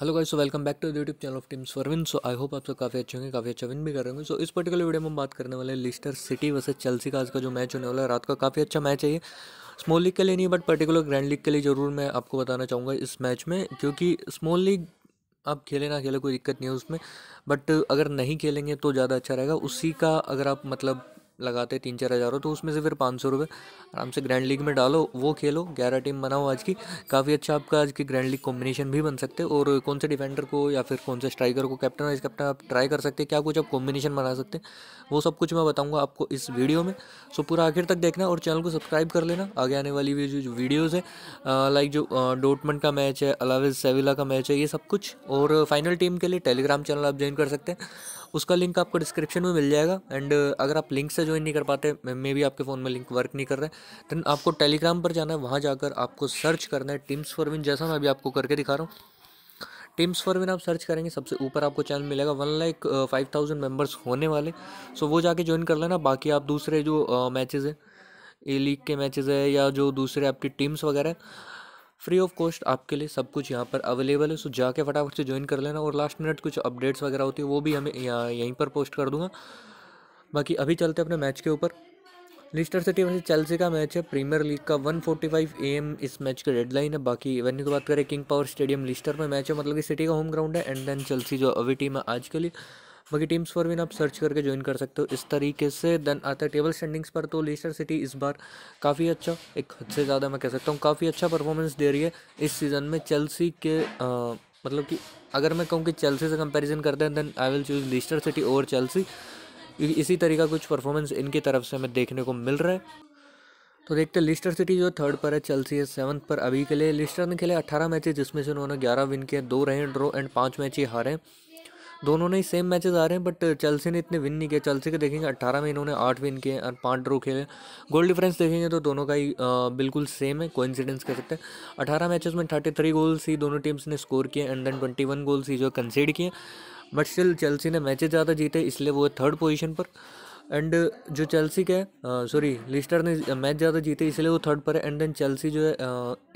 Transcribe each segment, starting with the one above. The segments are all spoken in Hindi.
hello guys so welcome back to YouTube channel of teams for win so I hope आप सब काफ़ी अच्छे होंगे काफ़ी अच्छा विन भी कर रहे होंगे सो so, इस पर्टिकुलर वीडियो में हम बात करने वाले लिस्टर सिटी वर्सेस चेल्सी का आज का जो मैच होने वाला है रात का काफ़ी अच्छा मैच है ये स्मॉल लीग के लिए नहीं बट पर्टिकुलर ग्रैंड लीग के लिए ज़रूर मैं आपको बताना चाहूँगा इस मैच में क्योंकि स्मॉल लीग आप खेले ना खेले कोई दिक्कत नहीं है उसमें बट अगर नहीं खेलेंगे तो ज़्यादा अच्छा रहेगा उसी का अगर आप मतलब लगाते तीन चार हज़ार हो तो उसमें से फिर पाँच सौ रुपये आराम से ग्रैंड लीग में डालो वो खेलो ग्यारह टीम बनाओ आज की काफ़ी अच्छा आपका आज की ग्रैंड लीग कॉम्बिनेशन भी बन सकते और कौन से डिफेंडर को या फिर कौन से स्ट्राइकर को कैप्टन वाइस कैप्टन आप ट्राई कर सकते क्या कुछ आप कॉम्बिनेशन बना सकते वो सब कुछ मैं बताऊँगा आपको इस वीडियो में सो पूरा आखिर तक देखना और चैनल को सब्सक्राइब कर लेना आगे आने वाली भी जो वीडियोज़ है लाइक जो डोटमंड का मैच है अलावेज सेविला का मैच है ये सब कुछ और फाइनल टीम के लिए टेलीग्राम चैनल आप ज्वाइन कर सकते हैं उसका लिंक आपको डिस्क्रिप्शन में मिल जाएगा एंड अगर आप लिंक से ज्वाइन नहीं कर पाते मे भी आपके फ़ोन में लिंक वर्क नहीं कर रहा है देन आपको टेलीग्राम पर जाना है वहाँ जाकर आपको सर्च करना है टीम्स फॉर विन जैसा मैं अभी आपको करके दिखा रहा हूँ टीम्स फॉर विन आप सर्च करेंगे सबसे ऊपर आपको चैनल मिलेगा one like five thousand members होने वाले सो वो जाके ज्वाइन कर लेना बाकी आप दूसरे जो मैचेज़ हैं ए लीग के मैचेज़ है या जो दूसरे आपकी टीम्स वगैरह फ्री ऑफ कॉस्ट आपके लिए सब कुछ यहाँ पर अवेलेबल है सो जाके फटाफट से ज्वाइन कर लेना और लास्ट मिनट कुछ अपडेट्स वगैरह होती है वो भी हमें यहाँ यहीं पर पोस्ट कर दूँगा बाकी अभी चलते अपने मैच के ऊपर लिस्टर सिटी वैसे चलसी का मैच है प्रीमियर लीग का 145 फोर्टी एम इस मैच की डेडलाइन है बाकी इवन की बात करें किंग पावर स्टेडियम लिस्टर में मैच है मतलब कि सिटी का होम ग्राउंड है एंड देन चलसी जो अभी टीम है आज के लिए बाकी टीम्स फॉर विन आप सर्च करके ज्वाइन कर सकते हो इस तरीके से देन आता है टेबल स्टैंडिंग्स पर तो लेस्टर सिटी इस बार काफ़ी अच्छा एक हद से ज़्यादा मैं कह सकता हूँ काफ़ी अच्छा परफॉर्मेंस दे रही है इस सीज़न में चेल्सी के आ, मतलब कि अगर मैं कहूँ कि चेल्सी से कंपेरिजन करते हैं then I will choose Leicester City over Chelsea इसी तरीका कुछ परफॉर्मेंस इनकी तरफ से हमें देखने को मिल रहा है तो देखते हैं लिस्टर सिटी जो थर्ड पर है चेल्सी है सेवन्थ पर अभी के लिए लिस्टर ने खेले अट्ठारह मैचेस जिसमें से उन्होंने ग्यारह विन किए दो रहे ड्रॉ एंड पाँच मैच ही हारे दोनों ने ही सेम मैचेस आ रहे हैं बट चेल्सी ने इतने विन नहीं किए चेल्सी के देखेंगे अट्ठारह में इन्होंने आठ विन किए और पाँच ड्रो खेले गोल डिफरेंस देखेंगे तो दोनों का ही आ, बिल्कुल सेम है कोइंसिडेंस कह सकते हैं अठारह मैचेज में थर्टी थ्री गोल्स ही दोनों टीम्स ने स्कोर किए and then twenty one goals ही जो कंसीड किए बट स्टिल चेल्सी ने मैचेज ज़्यादा जीते इसलिए वो है थर्ड पोजिशन पर एंड uh, जो चेल्सी का सॉरी लिस्टर ने मैच uh, ज़्यादा जीते इसलिए वो थर्ड पर है एंड देन चेल्सी जो है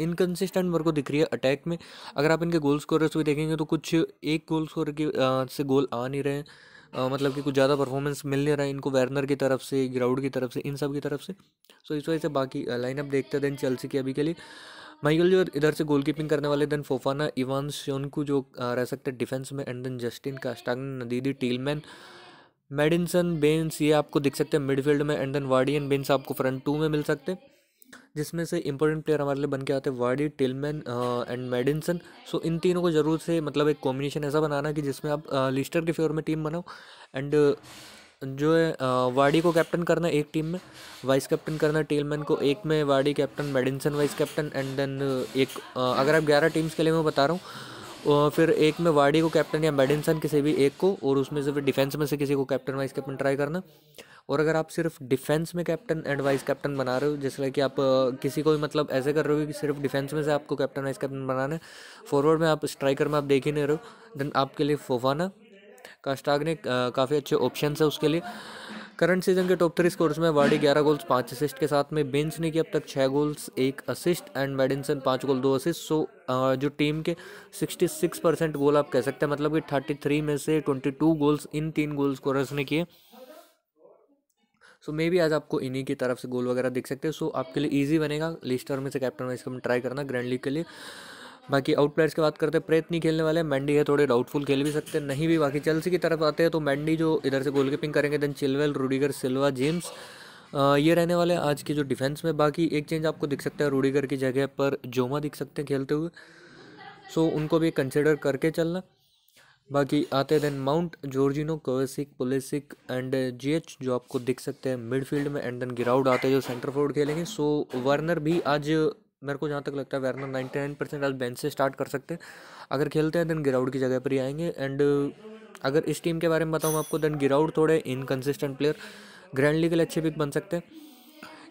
इनकन्सिस्टेंट uh, मेरे को दिख रही है अटैक में अगर आप इनके गोल स्कोरर्स भी देखेंगे तो कुछ एक गोल स्कोर के से गोल आ नहीं रहे हैं मतलब कि कुछ ज़्यादा परफॉर्मेंस मिल नहीं रहा है इनको वैरनर की तरफ से ग्राउंड की तरफ से इन सब की तरफ से सो इस वजह से बाकी लाइनअप देखते हैं देन चेल्सी के अभी के लिए माइकल जो इधर से गोलकीपिंग करने वाले देन फोफाना इवान श्योनकू जो रह सकते हैं डिफेंस में and then Justin Castagne Ndidi Tielemans Maddison Barnes ये आपको दिख सकते हैं मिडफील्ड में and then Vardy and Barnes आपको फ्रंट टू में मिल सकते हैं जिसमें से इंपॉर्टेंट प्लेयर हमारे लिए बन के आते हैं Vardy Tielemans and Maddison so इन तीनों को ज़रूर से मतलब एक कॉम्बिनेशन ऐसा बनाना कि जिसमें आप आ, लिस्टर के फेवर में टीम बनाओ एंड जो है वाडी को कैप्टन करना एक टीम में वाइस कैप्टन करना टेलमैन को एक में Vardy captain Maddison vice captain and then एक आ, अगर आप ग्यारह टीम्स के लिए मैं बता रहा हूँ और फिर एक में वार्डी को कैप्टन या मेडिनसन किसी भी एक को और उसमें से फिर डिफेंस में से किसी को कैप्टन वाइस कैप्टन ट्राई करना और अगर आप सिर्फ डिफेंस में कैप्टन एंड वाइस कैप्टन बना रहे हो जैसे कि आप किसी को भी मतलब ऐसे कर रहे हो कि सिर्फ डिफेंस में से आपको कैप्टन वाइस कैप्टन बनाना है फॉरवर्ड में आप स्ट्राइकर में आप देख ही नहीं रहे हो देन आपके लिए फोफाना कास्टाग ने काफ़ी अच्छे ऑप्शन है उसके लिए करंट सीजन के टॉप थ्री स्कोर्स में वार्डी 11 गोल्स पांच असिस्ट के साथ में बेंस ने की अब तक छह गोल्स एक असिस्ट एंड मेडिनसन पांच गोल दो असिस्ट सो जो टीम के 66 परसेंट गोल आप कह सकते हैं मतलब कि 33 में से 22 गोल्स इन तीन गोल स्कोरर्स ने किए सो मे बी आज आपको इन्हीं की तरफ से गोल वगैरह देख सकते हैं सो आपके लिए ईजी बनेगा लिस्टर में से कैप्टन वाइज कम ट्राई करना ग्रैंड लीग के लिए बाकी आउट प्लेयर्स की बात करते हैं प्रेत नहीं खेलने वाले मैंडी है थोड़े डाउटफुल खेल भी सकते नहीं भी बाकी चेल्सी की तरफ आते हैं तो मैंडी जो इधर से गोलकीपिंग करेंगे then Chilwell Rudiger Silva James ये रहने वाले आज के जो डिफेंस में बाकी एक चेंज आपको दिख सकता है रूडीगर की जगह पर जोमा दिख सकते हैं खेलते हुए सो उनको भी कंसिडर करके चलना बाकी आते then Mount Jorginho Kovacic Pulisic and Ziyech जो आपको दिख सकते हैं मिडफील्ड में एंड देन गिराउड आते हैं जो सेंटर फोर्ड खेलेंगे सो वर्नर भी आज मेरे को जहाँ तक लगता है वैरना नाइन्टी नाइन परसेंट आज बेंच से स्टार्ट कर सकते हैं अगर खेलते हैं देन गिराउट की जगह पर ही आएंगे एंड अगर इस टीम के बारे में बताऊँ आपको देन गिराउट थोड़े इनकन्सिस्टेंट प्लेयर ग्रैंड लीग के लिए अच्छे पिक बन सकते हैं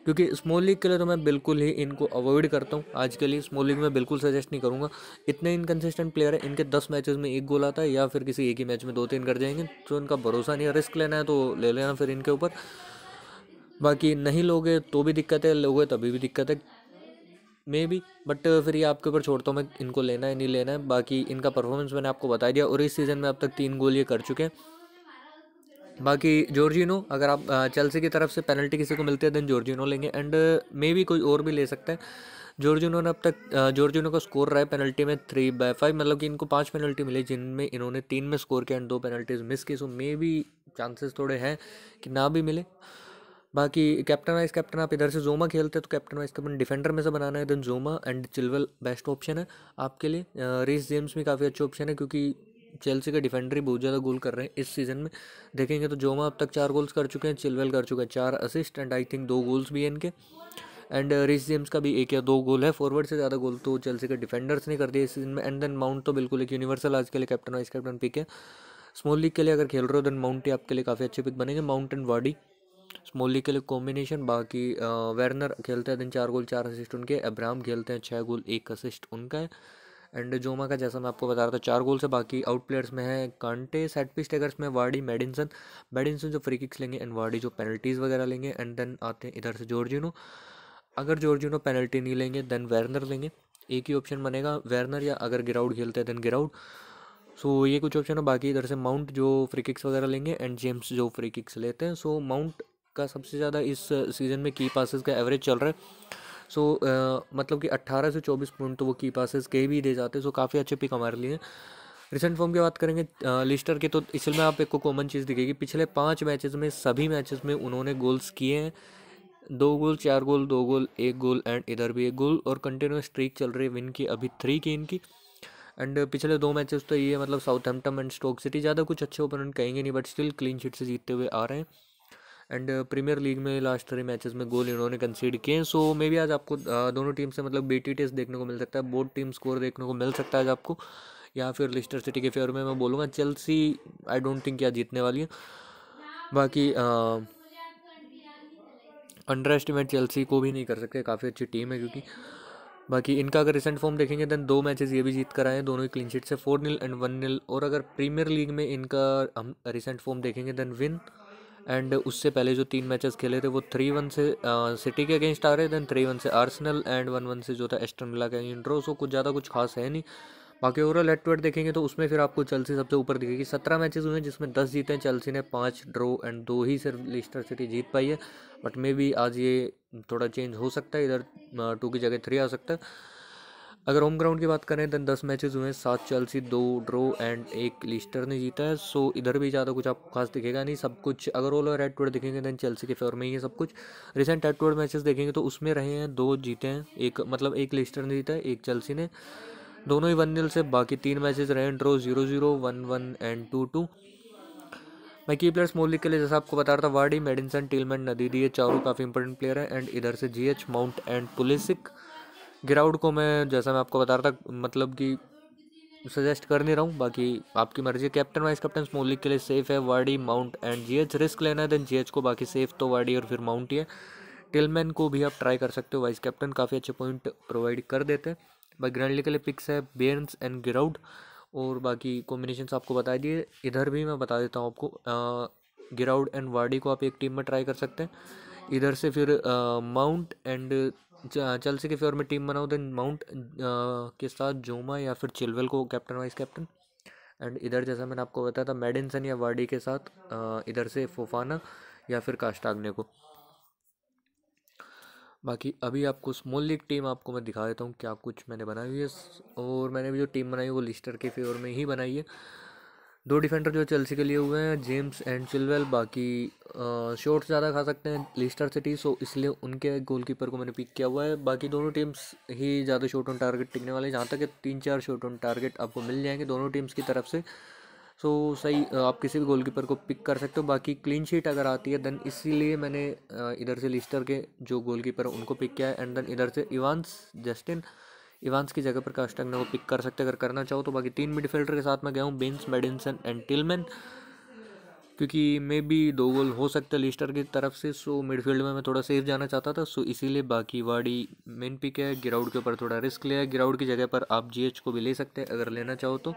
क्योंकि स्मॉल लीग के लिए तो मैं बिल्कुल ही इनको अवॉइड करता हूँ आज के लिए स्मॉल लीग में बिल्कुल सजेस्ट नहीं करूँगा इतने इनकन्सिस्टेंट प्लेयर है इनके दस मैचेस में एक गोल आता है या फिर किसी एक ही मैच में दो तीन कर जाएंगे तो इनका भरोसा नहीं है रिस्क लेना है तो ले लेना फिर इनके ऊपर बाकी नहीं लोगे तो भी दिक्कत है लोगे तभी भी दिक्कत है मे बी बट फिर ये आपके ऊपर छोड़ता हूँ मैं इनको लेना है नहीं लेना है बाकी इनका परफॉर्मेंस मैंने आपको बता दिया और इस सीज़न में अब तक तीन गोल ये कर चुके हैं बाकी जॉर्जिनो अगर आप चेल्सी की तरफ से पेनल्टी किसी को मिलती है देन जॉर्जिनो लेंगे एंड मे भी कोई और भी ले सकते हैं जॉर्जिनो ने अब तक जॉर्जिनो का स्कोर रहा है पेनल्टी में थ्री बाय फाइव मतलब कि इनको पांच पेनल्टी मिली जिनमें इन्होंने तीन में स्कोर किया एंड दो पेनल्टीज मिस की सो मे भी चांसेस थोड़े हैं कि ना भी मिले बाकी कैप्टन वाइस कैप्टन आप इधर से जोमा खेलते हैं तो कैप्टन वाइस कैप्टन डिफेंडर में से बनाना है then Zouma and Chilwell best option है आपके लिए रेस जेम्स भी काफ़ी अच्छे ऑप्शन है क्योंकि चेल्सी के डिफेंडर ही बहुत ज़्यादा गोल कर रहे हैं इस सीज़न में देखेंगे तो जोमा अब तक चार गोल्स कर चुके हैं चिलवेल कर चुके हैं चार असिस्ट एंड आई थिंक दो गोल्स भी हैं इनके एंड रिस जेम्स का भी एक या दो गोल है फॉरवर्ड से ज़्यादा गोल तो चेल्सी के डिफेंडर्स ने कर दिए इस सीजन में एंड देन माउंट तो बिल्कुल एक यूनिवर्सल आज के लिए कैप्टन वाइस कैप्टन पिक है स्मॉल लीग के लिए अगर खेल रहे हो देन माउंट ही आपके लिए काफ़ी अच्छे पिक बनेंगे माउंट एंड वाडी स्मोली के लिए कॉम्बिनेशन बाकी वेर्नर खेलते हैं दिन चार गोल चार असिस्ट उनके अब्राहम खेलते हैं छः गोल एक असिस्ट उनका है एंड जोमा का जैसा मैं आपको बता रहा था चार गोल से बाकी आउट प्लेयर्स में है कांटे सेट पीस टेकर्स में वार्डी मेडिनसन मेडिनसन जो फ्री किक्स लेंगे एंड वार्डी जो पेनल्टीज़ वगैरह लेंगे एंड देन आते हैं इधर से जॉर्जिनो अगर जॉर्जिनो पेनल्टी नहीं लेंगे देन वेर्नर लेंगे एक ही ऑप्शन बनेगा वेर्नर या अगर गिराउट खेलते हैं देन गिराउट सो so, ये कुछ ऑप्शन है बाकी इधर से माउंट जो फ्री किक्स वगैरह लेंगे एंड जेम्स जो फ्री किक्स लेते हैं सो माउंट का सबसे ज़्यादा इस सीज़न में की पासिस का एवरेज चल रहा है सो so, uh, मतलब कि 18 से 24 पॉइंट तो वो की पासिस के भी दे जाते हैं सो so, काफ़ी अच्छे पिक हमारे लिए रिसेंट फॉर्म की बात करेंगे लिस्टर के तो इसलिए आप एक को कॉमन चीज़ दिखेगी पिछले पाँच मैचेस में सभी मैचेस में उन्होंने गोल्स किए हैं दो गोल चार गोल दो गोल एक गोल एंड इधर भी एक गोल और कंटिन्यूस स्ट्रीक चल रही है विन की अभी थ्री की इनकी एंड पिछले दो मैचेस तो ये मतलब Southampton and Stoke City ज़्यादा कुछ अच्छे ओपोनेंट कहेंगे नहीं बट स्टिल क्लीन शीट से जीतते हुए आ रहे हैं एंड प्रीमियर लीग में लास्ट थ्री मैचेस में गोल इन्होंने कंसीड किए सो मे बी आज आपको दोनों टीम से मतलब बेटी टेस्ट देखने को मिल सकता है बोर्ड टीम स्कोर देखने को मिल सकता है आज आपको या फिर लिस्टर सिटी के फेवर में मैं बोलूँगा चेल्सी आई डोंट थिंक क्या जीतने वाली है बाकी अंडर एस्टिमेट चेल्सी को भी नहीं कर सकते काफ़ी अच्छी टीम है क्योंकि बाकी इनका अगर रिसेंट फॉर्म देखेंगे देन दो मैचेस ये भी जीत कर आए हैं दोनों ही क्लीन शीट से four nil and one nil और अगर प्रीमियर लीग में इनका हम रिसेंट फॉर्म देखेंगे देन विन एंड उससे पहले जो तीन मैचेस खेले थे वो थ्री वन से सिटी के अगेंस्ट आ रहे दैन थ्री वन से आर्सनल एंड वन वन से जो था एस्टन मिला के इंट्रो सो कुछ ज़्यादा कुछ खास है नहीं बाकी ओवरऑल हेड टू देखेंगे तो उसमें फिर आपको चलसी सबसे ऊपर दिखेगी सत्रह मैचेस हुए हैं जिसमें दस जीते हैं चलसी ने पाँच ड्रो एंड दो ही सिर्फ लिस्टर सिटी जीत पाई है बट मे बी आज ये थोड़ा चेंज हो सकता है इधर टू की जगह थ्री आ सकता है अगर होम ग्राउंड की बात करें तो दस मैचेस हुए हैं सात चेल्सी दो ड्रो एंड एक लिस्टर ने जीता है सो इधर भी ज़्यादा कुछ आपको खास दिखेगा नहीं सब कुछ अगर ओल और एटवर्ड देखेंगे देन चेल्सी के फेवर में ही है सब कुछ रिसेंट एटवर्ड मैचेस देखेंगे तो उसमें रहे हैं दो जीते हैं एक मतलब एक लिस्टर ने जीता है एक चेल्सी ने दोनों ही वन नील से बाकी तीन मैचेज रहे हैं draw zero zero one one and two two मैं की प्लेयर्स मोलिक के लिए जैसा आपको बता रहा था वार्डी मेडिसन टीलमेंट नदी दिए चारों काफ़ी इंपॉर्टेंट प्लेयर हैं एंड इधर से Ziyech Mount and Pulisic Giroud को मैं जैसा मैं आपको बता रहा था मतलब कि सजेस्ट कर नहीं रहा हूँ बाकी आपकी मर्जी कैप्टन वाइस कैप्टन स्मॉल के लिए सेफ है वाडी माउंट एंड जी रिस्क लेना है देन जी को बाकी सेफ तो वाडी और फिर माउंट ही है टिलमैन को भी आप ट्राई कर सकते हो वाइस कैप्टन काफ़ी अच्छे पॉइंट प्रोवाइड कर देते हैं बाकी ग्रैंडली के लिए पिक्स है बेन्स एंड गिराउड और बाकी कॉम्बिनेशन आपको बता दिए इधर भी मैं बता देता हूँ आपको गिराउड एंड वाडी को आप एक टीम में ट्राई कर सकते हैं इधर से फिर माउंट एंड चेल्सी के फेवर में टीम बनाओ देन माउंट के साथ जोमा या फिर चिलवेल को कैप्टन वाइस कैप्टन एंड इधर जैसा मैंने आपको बताया था मेडिनसन या वार्डी के साथ इधर से फोफाना या फिर कास्टागने को बाकी अभी आपको स्मॉल लीग टीम आपको मैं दिखा देता हूँ क्या कुछ मैंने बनाई हुई है और मैंने भी जो टीम बनाई वो लिस्टर के फेवर में ही बनाई है दो डिफेंडर जो चेल्सी के लिए हुए हैं जेम्स एंड चिलवेल बाकी शॉट्स ज़्यादा खा सकते हैं लिस्टर सिटी सो इसलिए उनके गोलकीपर को मैंने पिक किया हुआ है बाकी दोनों टीम्स ही ज़्यादा शॉट ऑन टारगेट टिकने वाले जहाँ तक तीन चार शॉट ऑन टारगेट आपको मिल जाएंगे दोनों टीम्स की तरफ से सो so, सही आप किसी भी गोलकीपर को पिक कर सकते हो बाकी क्लीन शीट अगर आती है देन इसीलिए मैंने इधर से लिस्टर के जो गोलकीपर उनको पिक किया है एंड देन इधर से इवान्स जस्टिन इवान्स की जगह पर कास्टंगना को पिक कर सकते अगर करना चाहो तो बाकी तीन मिडफील्डर के साथ मैं गया हूँ बेंस मेडिनसन एंड टिलमैन क्योंकि मे भी दो गोल हो सकते लिस्टर की तरफ से सो मिडफील्ड में मैं थोड़ा सेफ जाना चाहता था सो इसीलिए बाकी वाड़ी मेन पिक है गिराउड के ऊपर थोड़ा रिस्क लिया है गिराउड की जगह पर आप एच को भी ले सकते हैं अगर लेना चाहो तो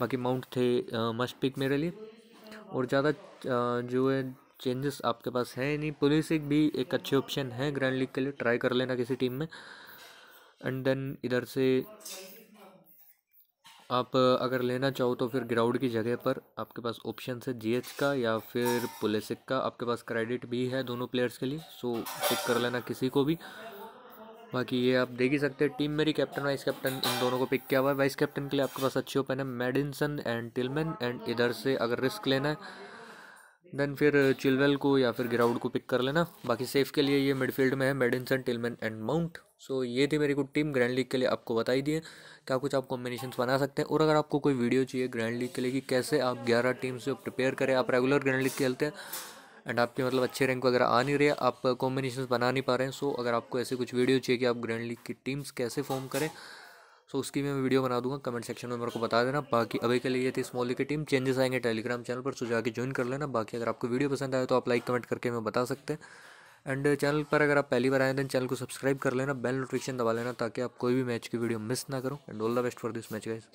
बाकी माउंट थे मस्ट पिक मेरे लिए और ज़्यादा जो है चेंजेस आपके पास है नहीं पुलिस एक भी एक अच्छे ऑप्शन है ग्रैंड लीग के लिए ट्राई कर लेना किसी टीम में एंड देन इधर से आप अगर लेना चाहो तो फिर ग्राउंड की जगह पर आपके पास ऑप्शन है जीएच का या फिर पुलिसिक का आपके पास क्रेडिट भी है दोनों प्लेयर्स के लिए सो पिक कर लेना किसी को भी बाकी ये आप देख ही सकते हैं टीम मेरी कैप्टन वाइस कैप्टन इन दोनों को पिक किया हुआ है वाइस कैप्टन के लिए आपके पास अच्छी ओपन है मेडिनसन एंड टिलमेन एंड इधर से अगर रिस्क लेना है देन फिर चिलवेल को या फिर ग्राउंड को पिक कर लेना बाकी सेफ के लिए ये मिडफील्ड में है Maddison Tielemans and Mount so so, ये थी मेरी कुछ टीम ग्रैंड लीग के लिए आपको बताई दिए क्या कुछ आप कॉम्बिनेशन बना सकते हैं और अगर आपको कोई वीडियो चाहिए ग्रैंड लीग के लिए कि कैसे आप ग्यारह टीम से प्रिपेयर करें आप रेगुलर ग्रैंड लीग खेलते हैं एंड आपके मतलब अच्छे रैंक वगैरह आ नहीं रहे आप कॉम्बिनेशन बना नहीं पा रहे हैं सो so, अगर आपको ऐसे कुछ वीडियो चाहिए कि आप ग्रैंड लीग की टीम्स कैसे फॉर्म करें सो so, उसकी मैं वीडियो बना दूंगा कमेंट सेक्शन में मेरे को बता देना बाकी अभी के लिए ये थी स्मॉल की टीम चेंजेस आएंगे टेलीग्राम चैनल पर सो जाके ज्वाइन कर लेना बाकी अगर आपको वीडियो पसंद आए तो आप लाइक कमेंट करके हमें बता सकते हैं एंड चैनल पर अगर आप पहली बार आए देन चैनल को सब्सक्राइब कर लेना बेल नोटिफिकेशन दबा लेना ताकि आप कोई भी मैच की वीडियो मिस ना करो and all the best for this match guys